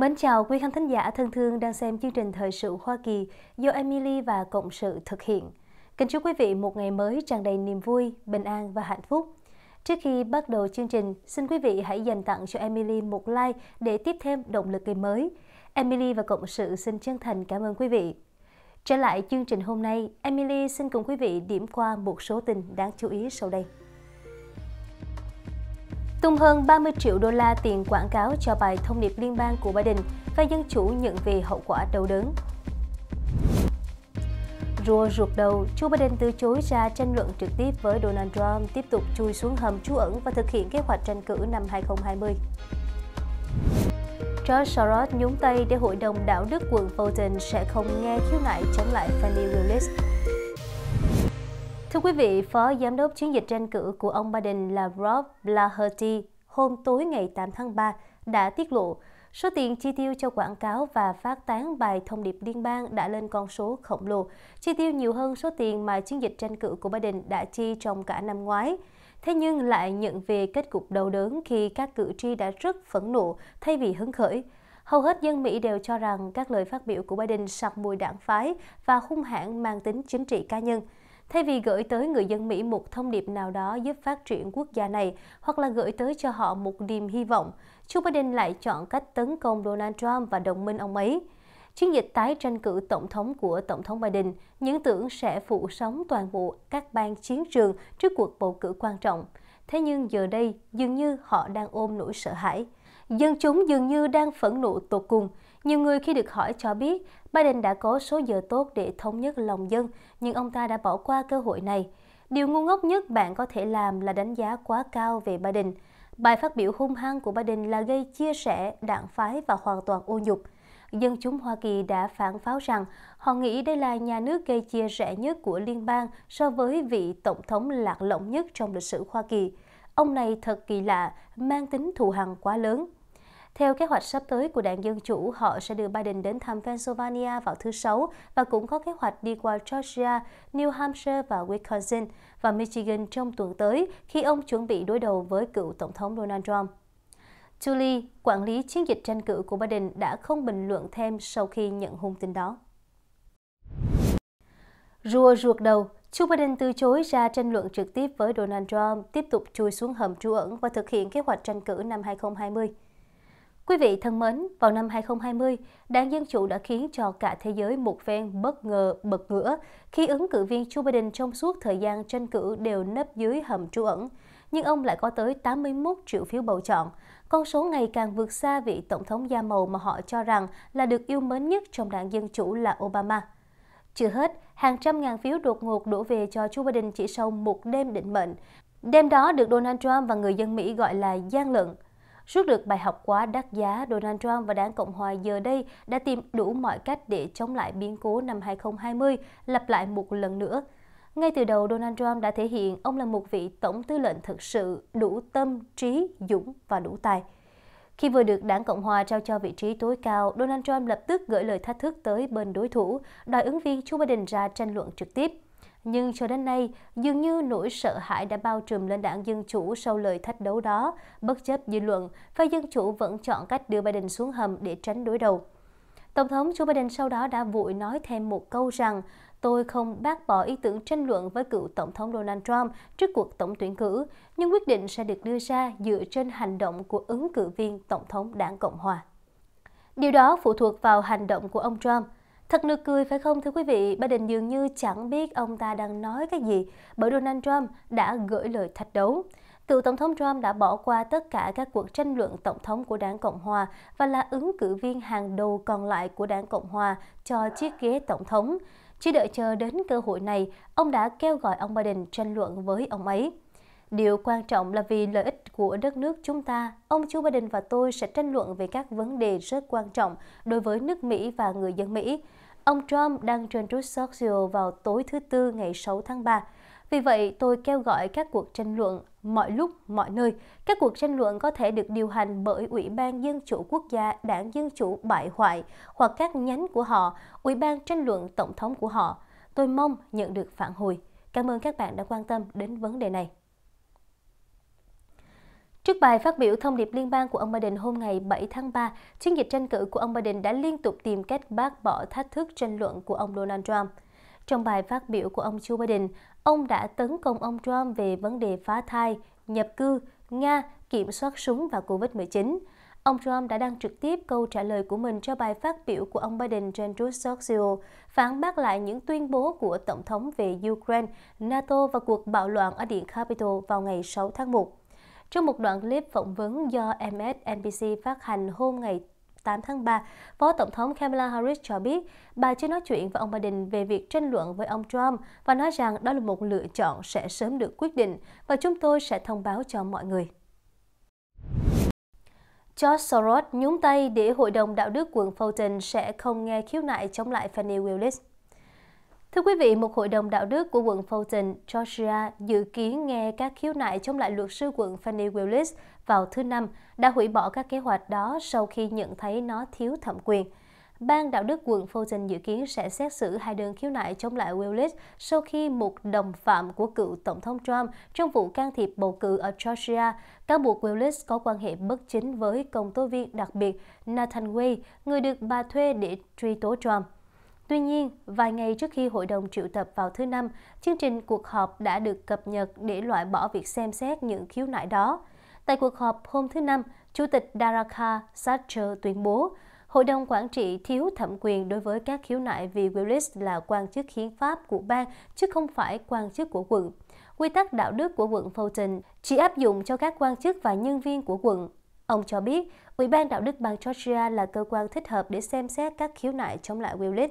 Mến chào quý khán thính giả thân thương đang xem chương trình Thời sự Hoa Kỳ do Emily và Cộng sự thực hiện. Kính chúc quý vị một ngày mới tràn đầy niềm vui, bình an và hạnh phúc. Trước khi bắt đầu chương trình, xin quý vị hãy dành tặng cho Emily một like để tiếp thêm động lực kỳ mới. Emily và Cộng sự xin chân thành cảm ơn quý vị. Trở lại chương trình hôm nay, Emily xin cùng quý vị điểm qua một số tin đáng chú ý sau đây tung hơn 30 triệu đô la tiền quảng cáo cho bài thông điệp liên bang của Biden và Dân Chủ nhận về hậu quả đau đớn. Rùa ruột đầu, chú Biden từ chối ra tranh luận trực tiếp với Donald Trump tiếp tục chui xuống hầm trú ẩn và thực hiện kế hoạch tranh cử năm 2020. George Soros nhúng tay để Hội đồng Đạo đức quận Fulton sẽ không nghe khiếu nại chống lại Fannie Willis. Thưa quý vị, Phó Giám đốc chiến dịch tranh cử của ông Biden là Rob Blaherty hôm tối ngày 8 tháng 3 đã tiết lộ số tiền chi tiêu cho quảng cáo và phát tán bài thông điệp liên bang đã lên con số khổng lồ, chi tiêu nhiều hơn số tiền mà chiến dịch tranh cử của Biden đã chi trong cả năm ngoái. Thế nhưng lại nhận về kết cục đau đớn khi các cử tri đã rất phẫn nộ thay vì hứng khởi. Hầu hết dân Mỹ đều cho rằng các lời phát biểu của Biden sặc mùi đảng phái và hung hãn mang tính chính trị cá nhân – Thay vì gửi tới người dân Mỹ một thông điệp nào đó giúp phát triển quốc gia này hoặc là gửi tới cho họ một niềm hy vọng, Joe Biden lại chọn cách tấn công Donald Trump và đồng minh ông ấy. Chiến dịch tái tranh cử tổng thống của Tổng thống Biden những tưởng sẽ phụ sóng toàn bộ các bang chiến trường trước cuộc bầu cử quan trọng. Thế nhưng giờ đây, dường như họ đang ôm nỗi sợ hãi. Dân chúng dường như đang phẫn nộ tột cùng nhiều người khi được hỏi cho biết Biden đã có số giờ tốt để thống nhất lòng dân, nhưng ông ta đã bỏ qua cơ hội này. Điều ngu ngốc nhất bạn có thể làm là đánh giá quá cao về Biden. Bài phát biểu hung hăng của Biden là gây chia sẻ, đảng phái và hoàn toàn ô nhục. Dân chúng Hoa Kỳ đã phản pháo rằng họ nghĩ đây là nhà nước gây chia rẽ nhất của liên bang so với vị tổng thống lạc lõng nhất trong lịch sử Hoa Kỳ. Ông này thật kỳ lạ, mang tính thù hằn quá lớn. Theo kế hoạch sắp tới của đảng Dân Chủ, họ sẽ đưa Biden đến thăm Pennsylvania vào thứ Sáu và cũng có kế hoạch đi qua Georgia, New Hampshire và Wisconsin và Michigan trong tuần tới khi ông chuẩn bị đối đầu với cựu Tổng thống Donald Trump. Julie, quản lý chiến dịch tranh cử của Biden đã không bình luận thêm sau khi nhận hung tin đó. Rùa ruột đầu, Joe Biden từ chối ra tranh luận trực tiếp với Donald Trump, tiếp tục chui xuống hầm trú ẩn và thực hiện kế hoạch tranh cử năm 2020. Quý vị thân mến, vào năm 2020, đảng Dân Chủ đã khiến cho cả thế giới một phen bất ngờ bật ngửa khi ứng cử viên Joe Biden trong suốt thời gian tranh cử đều nấp dưới hầm trú ẩn. Nhưng ông lại có tới 81 triệu phiếu bầu chọn. Con số ngày càng vượt xa vị tổng thống da màu mà họ cho rằng là được yêu mến nhất trong đảng Dân Chủ là Obama. Chưa hết, hàng trăm ngàn phiếu đột ngột đổ về cho Joe Biden chỉ sau một đêm định mệnh. Đêm đó được Donald Trump và người dân Mỹ gọi là gian lận. Suốt được bài học quá đắt giá, Donald Trump và Đảng Cộng hòa giờ đây đã tìm đủ mọi cách để chống lại biến cố năm 2020 lặp lại một lần nữa. Ngay từ đầu, Donald Trump đã thể hiện ông là một vị tổng tư lệnh thực sự đủ tâm, trí, dũng và đủ tài. Khi vừa được đảng Cộng Hòa trao cho vị trí tối cao, Donald Trump lập tức gửi lời thách thức tới bên đối thủ, đòi ứng viên Joe Biden ra tranh luận trực tiếp. Nhưng cho đến nay, dường như nỗi sợ hãi đã bao trùm lên đảng Dân Chủ sau lời thách đấu đó. Bất chấp dư luận, phe Dân Chủ vẫn chọn cách đưa Biden xuống hầm để tránh đối đầu. Tổng thống Joe Biden sau đó đã vội nói thêm một câu rằng Tôi không bác bỏ ý tưởng tranh luận với cựu Tổng thống Donald Trump trước cuộc tổng tuyển cử, nhưng quyết định sẽ được đưa ra dựa trên hành động của ứng cử viên Tổng thống đảng Cộng Hòa. Điều đó phụ thuộc vào hành động của ông Trump. Thật nực cười phải không thưa quý vị, Biden dường như chẳng biết ông ta đang nói cái gì bởi Donald Trump đã gửi lời thách đấu. Cựu Tổng thống Trump đã bỏ qua tất cả các cuộc tranh luận Tổng thống của đảng Cộng Hòa và là ứng cử viên hàng đầu còn lại của đảng Cộng Hòa cho chiếc ghế Tổng thống. Chỉ đợi chờ đến cơ hội này, ông đã kêu gọi ông Biden tranh luận với ông ấy. Điều quan trọng là vì lợi ích của đất nước chúng ta, ông Joe Biden và tôi sẽ tranh luận về các vấn đề rất quan trọng đối với nước Mỹ và người dân Mỹ. Ông Trump đang trên Truth Social vào tối thứ Tư ngày 6 tháng 3. Vì vậy, tôi kêu gọi các cuộc tranh luận mọi lúc, mọi nơi. Các cuộc tranh luận có thể được điều hành bởi Ủy ban Dân chủ Quốc gia Đảng Dân chủ bại hoại hoặc các nhánh của họ, Ủy ban tranh luận Tổng thống của họ. Tôi mong nhận được phản hồi. Cảm ơn các bạn đã quan tâm đến vấn đề này. Trước bài phát biểu thông điệp liên bang của ông Biden hôm ngày 7 tháng 3, chiến dịch tranh cử của ông Biden đã liên tục tìm cách bác bỏ thách thức tranh luận của ông Donald Trump. Trong bài phát biểu của ông Joe Biden, ông đã tấn công ông Trump về vấn đề phá thai, nhập cư, Nga, kiểm soát súng và Covid-19. Ông Trump đã đăng trực tiếp câu trả lời của mình cho bài phát biểu của ông Biden trên Truth Social, phản bác lại những tuyên bố của Tổng thống về Ukraine, NATO và cuộc bạo loạn ở Điện Capitol vào ngày 6 tháng 1. Trong một đoạn clip phỏng vấn do MSNBC phát hành hôm ngày 8 tháng 3, Phó Tổng thống Kamala Harris cho biết bà chưa nói chuyện với ông Biden về việc tranh luận với ông Trump và nói rằng đó là một lựa chọn sẽ sớm được quyết định và chúng tôi sẽ thông báo cho mọi người. George Soros nhúng tay để Hội đồng Đạo đức quận Fulton sẽ không nghe khiếu nại chống lại Fannie Willis. Thưa quý vị, một hội đồng đạo đức của quận Fulton, Georgia dự kiến nghe các khiếu nại chống lại luật sư quận Fannie Willis vào thứ Năm đã hủy bỏ các kế hoạch đó sau khi nhận thấy nó thiếu thẩm quyền. Ban đạo đức quận Fulton dự kiến sẽ xét xử hai đơn khiếu nại chống lại Willis sau khi một đồng phạm của cựu Tổng thống Trump trong vụ can thiệp bầu cử ở Georgia cáo buộc Willis có quan hệ bất chính với công tố viên đặc biệt Nathan Way, người được bà thuê để truy tố Trump. Tuy nhiên, vài ngày trước khi hội đồng triệu tập vào thứ Năm, chương trình cuộc họp đã được cập nhật để loại bỏ việc xem xét những khiếu nại đó. Tại cuộc họp hôm thứ Năm, Chủ tịch Daraka Satcher tuyên bố, Hội đồng Quản trị thiếu thẩm quyền đối với các khiếu nại vì Willis là quan chức hiến pháp của bang chứ không phải quan chức của quận. Quy tắc đạo đức của quận Fulton chỉ áp dụng cho các quan chức và nhân viên của quận. Ông cho biết, Ủy ban đạo đức bang Georgia là cơ quan thích hợp để xem xét các khiếu nại chống lại Willis.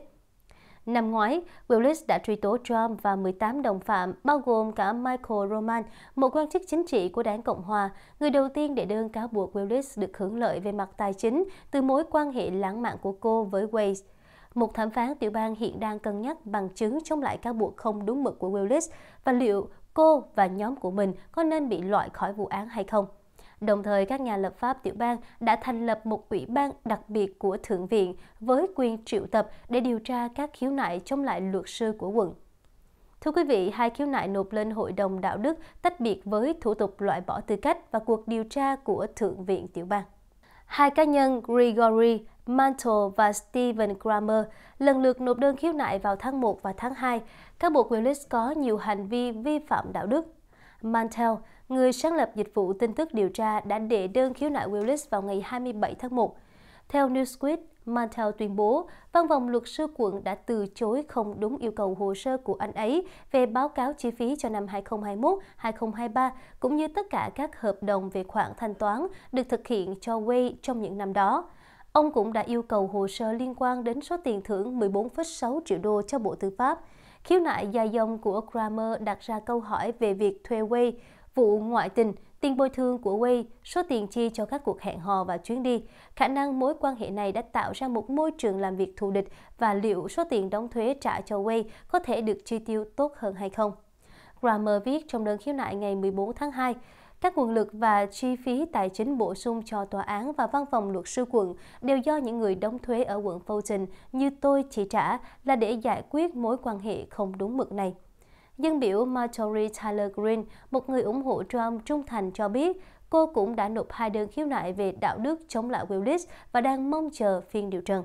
Năm ngoái, Willis đã truy tố Trump và 18 đồng phạm, bao gồm cả Michael Roman, một quan chức chính trị của đảng Cộng hòa, người đầu tiên để đơn cáo buộc Willis được hưởng lợi về mặt tài chính từ mối quan hệ lãng mạn của cô với Wade. Một thẩm phán tiểu bang hiện đang cân nhắc bằng chứng chống lại cáo buộc không đúng mực của Willis và liệu cô và nhóm của mình có nên bị loại khỏi vụ án hay không. Đồng thời, các nhà lập pháp tiểu bang đã thành lập một ủy ban đặc biệt của Thượng viện với quyền triệu tập để điều tra các khiếu nại chống lại luật sư của quận. Thưa quý vị, hai khiếu nại nộp lên Hội đồng Đạo đức tách biệt với thủ tục loại bỏ tư cách và cuộc điều tra của Thượng viện tiểu bang. Hai cá nhân Gregory Mantle và Stephen Kramer lần lượt nộp đơn khiếu nại vào tháng 1 và tháng 2. Các bộ Willis có nhiều hành vi vi phạm đạo đức Mantel, người sáng lập dịch vụ tin tức điều tra, đã đệ đơn khiếu nại Willis vào ngày 27 tháng 1. Theo Newsweek, Mantel tuyên bố văn phòng luật sư quận đã từ chối không đúng yêu cầu hồ sơ của anh ấy về báo cáo chi phí cho năm 2021-2023 cũng như tất cả các hợp đồng về khoản thanh toán được thực hiện cho Way trong những năm đó. Ông cũng đã yêu cầu hồ sơ liên quan đến số tiền thưởng 14,6 triệu đô cho Bộ Tư pháp – Khiếu nại dài dòng của Kramer đặt ra câu hỏi về việc thuê Way, vụ ngoại tình, tiền bồi thường của Way, số tiền chi cho các cuộc hẹn hò và chuyến đi. Khả năng mối quan hệ này đã tạo ra một môi trường làm việc thù địch và liệu số tiền đóng thuế trả cho Way có thể được chi tiêu tốt hơn hay không. Grammer viết trong đơn khiếu nại ngày 14 tháng 2, các nguồn lực và chi phí tài chính bổ sung cho tòa án và văn phòng luật sư quận đều do những người đóng thuế ở quận Fulton như tôi chỉ trả là để giải quyết mối quan hệ không đúng mực này. Dân biểu Marjorie Tyler Green, một người ủng hộ Trump trung thành cho biết, cô cũng đã nộp hai đơn khiếu nại về đạo đức chống lại Willis và đang mong chờ phiên điều trần.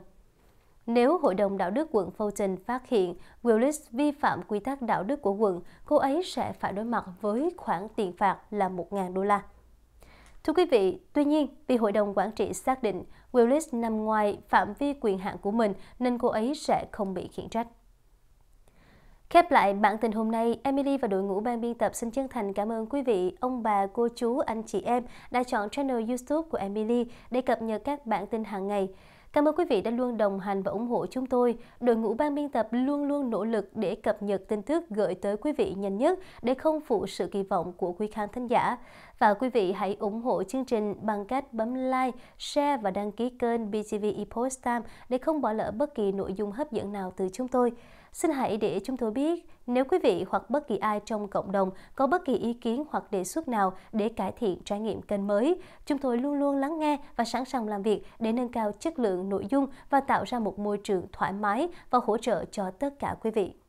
Nếu Hội đồng Đạo đức quận Fulton phát hiện Willis vi phạm quy tắc đạo đức của quận, cô ấy sẽ phải đối mặt với khoản tiền phạt là 1.000 đô la. Thưa quý vị, tuy nhiên, vì Hội đồng Quản trị xác định Willis nằm ngoài phạm vi quyền hạn của mình nên cô ấy sẽ không bị khiển trách. Khép lại bản tin hôm nay, Emily và đội ngũ ban biên tập xin chân thành cảm ơn quý vị, ông bà, cô chú, anh chị em đã chọn channel YouTube của Emily để cập nhật các bản tin hàng ngày. Cảm ơn quý vị đã luôn đồng hành và ủng hộ chúng tôi. Đội ngũ ban biên tập luôn luôn nỗ lực để cập nhật tin tức gửi tới quý vị nhanh nhất để không phụ sự kỳ vọng của quý khán thính giả. Và quý vị hãy ủng hộ chương trình bằng cách bấm like, share và đăng ký kênh BTV Epoch Time để không bỏ lỡ bất kỳ nội dung hấp dẫn nào từ chúng tôi. Xin hãy để chúng tôi biết nếu quý vị hoặc bất kỳ ai trong cộng đồng có bất kỳ ý kiến hoặc đề xuất nào để cải thiện trải nghiệm kênh mới. Chúng tôi luôn luôn lắng nghe và sẵn sàng làm việc để nâng cao chất lượng nội dung và tạo ra một môi trường thoải mái và hỗ trợ cho tất cả quý vị.